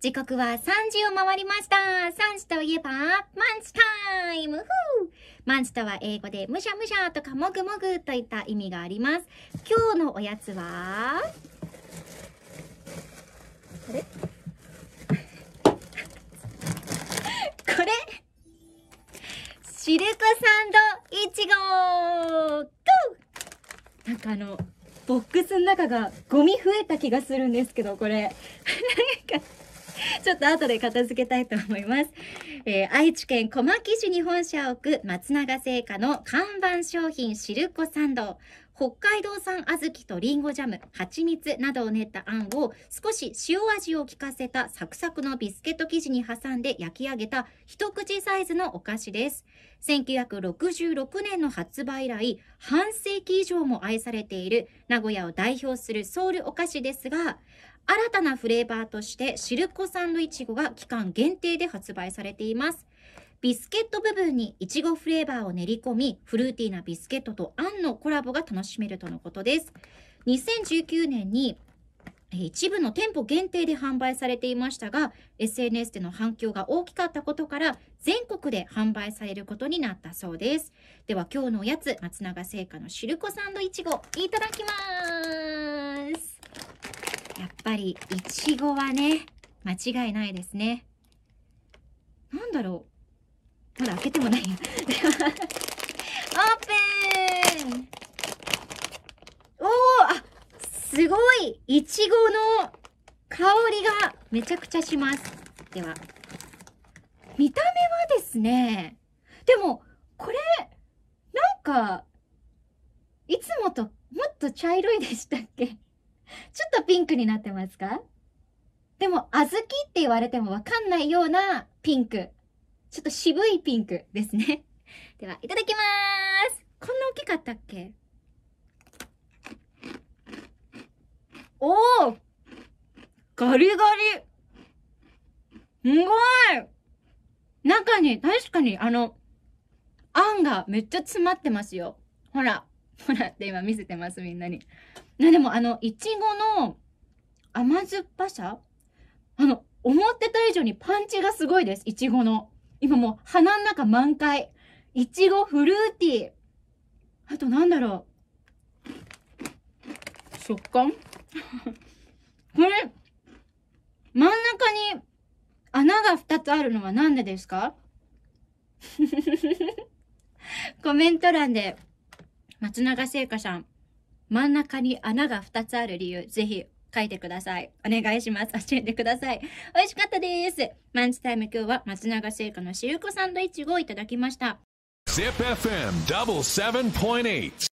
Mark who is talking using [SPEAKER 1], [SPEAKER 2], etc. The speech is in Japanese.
[SPEAKER 1] 時刻は3時を回りました。3時といえば、マンチタイムふマンチとは英語で、むしゃむしゃとか、もぐもぐといった意味があります。今日のおやつは、あれこれシルクサンドイチゴなんかあの、ボックスの中がゴミ増えた気がするんですけど、これ。なんかちょっと後で片付けたいと思います。えー、愛知県小牧市に本社を置く松永製菓の看板商品シルコサンド。北海道産小豆とりんごジャム、蜂蜜などを練ったあんを少し塩味を効かせたサクサクのビスケット生地に挟んで焼き上げた一口サイズのお菓子です。1966年の発売以来、半世紀以上も愛されている名古屋を代表するソウルお菓子ですが、新たなフレーバーとしてシルコサンドイチゴが期間限定で発売されていますビスケット部分にイチゴフレーバーを練り込みフルーティーなビスケットとあんのコラボが楽しめるとのことです2019年に一部の店舗限定で販売されていましたが SNS での反響が大きかったことから全国で販売されることになったそうですでは今日のおやつ松永製菓のシルコサンドイチゴいただきますやっぱりいちごはね、間違いないですね。なんだろう。まだ開けてもないや。オープンおーあすごいいちごの香りがめちゃくちゃします。では、見た目はですね、でも、これ、なんか、いつもともっと茶色いでしたっけちょっとピンクになってますかでも、小豆って言われてもわかんないようなピンク。ちょっと渋いピンクですね。では、いただきまーすこんな大きかったっけおおガリガリすごい中に、確かに、あの、あんがめっちゃ詰まってますよ。ほら。ほらで今見せてますみんなに。なでもあのいちごの甘酸っぱさあの思ってた以上にパンチがすごいですいちごの。今もう鼻の中満開。いちごフルーティー。あとなんだろう。食感 これ、真ん中に穴が2つあるのは何でですか コメント欄で松永製菓さん、真ん中に穴が2つある理由、ぜひ書いてください。お願いします。教えてください。美味しかったです。マンチタイム今日は松永製菓のシルクサンドイッチをいただきました。ZIPFM77.8